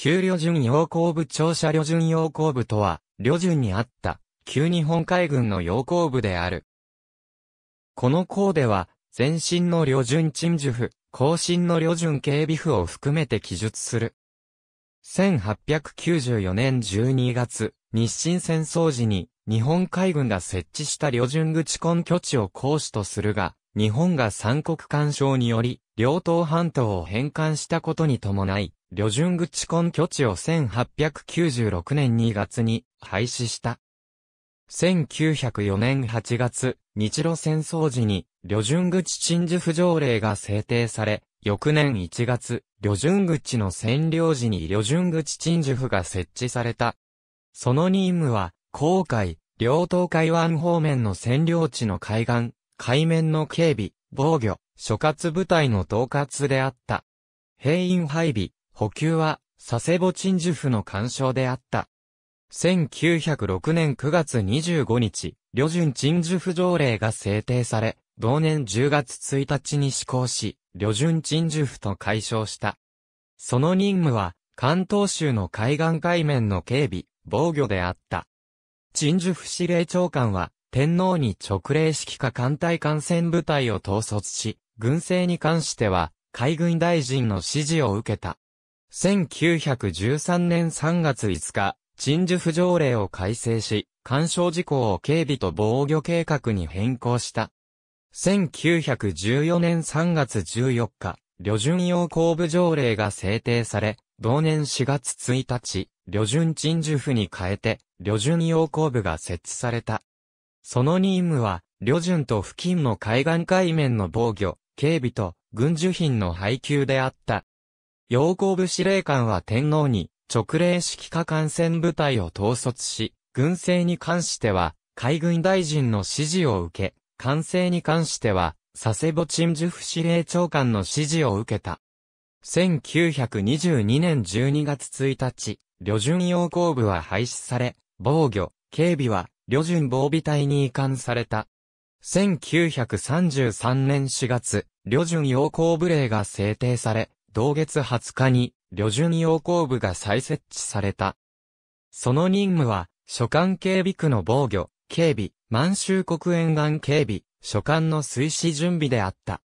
旧旅順洋行部庁舎旅順洋行部とは、旅順にあった、旧日本海軍の洋行部である。この項では、前身の旅順鎮守府、後進の旅順警備府を含めて記述する。1894年12月、日清戦争時に、日本海軍が設置した旅順口根拠地を行使とするが、日本が三国干渉により、両島半島を返還したことに伴い、旅順口根拠地を1896年2月に廃止した。1904年8月、日露戦争時に、旅順口陳述府条例が制定され、翌年1月、旅順口の占領時に旅順口陳述府が設置された。その任務は、航海、両東海湾方面の占領地の海岸、海面の警備、防御、諸葛部隊の統括であった。兵員配備、補給は、佐世保鎮守府の干渉であった。1906年9月25日、旅順鎮守府条例が制定され、同年10月1日に施行し、旅順鎮守府と解消した。その任務は、関東州の海岸海面の警備、防御であった。鎮守府司令長官は、天皇に直令式下艦隊艦船部隊を統率し、軍政に関しては、海軍大臣の指示を受けた。1913年3月5日、陳守府条例を改正し、干渉事項を警備と防御計画に変更した。1914年3月14日、旅順用工部条例が制定され、同年4月1日、旅順陳守府に変えて、旅順用工部が設置された。その任務は、旅順と付近の海岸海面の防御、警備と軍需品の配給であった。陽光部司令官は天皇に直令揮下艦船部隊を統率し、軍政に関しては、海軍大臣の指示を受け、艦政に関しては、佐世保陳樹府司令長官の指示を受けた。1922年12月1日、旅順陽光部は廃止され、防御、警備は、旅順防備隊に移管された。1933年4月、旅順陽光部令が制定され、同月20日に、旅順要項部が再設置された。その任務は、所管警備区の防御、警備、満州国沿岸警備、所管の推進準備であった。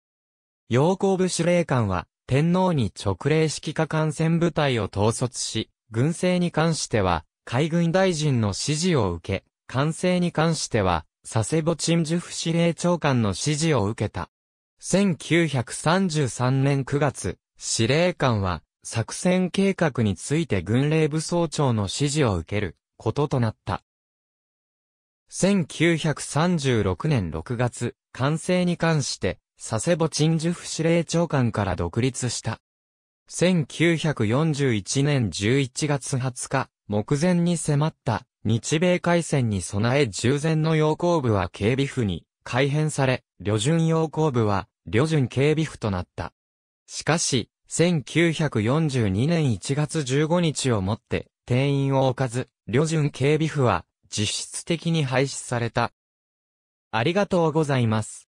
要項部司令官は、天皇に直令指揮下艦船部隊を統率し、軍政に関しては、海軍大臣の指示を受け、艦政に関しては、佐世保陳守府司令長官の指示を受けた。1933年9月、司令官は、作戦計画について軍令部総長の指示を受けることとなった。1936年6月、完成に関して、佐世保陳樹府司令長官から独立した。1941年11月20日、目前に迫った日米海戦に備え従前の要項部は警備府に改編され、旅順要項部は旅順警備府となった。しかし、1942年1月15日をもって、定員を置かず、旅順警備府は、実質的に廃止された。ありがとうございます。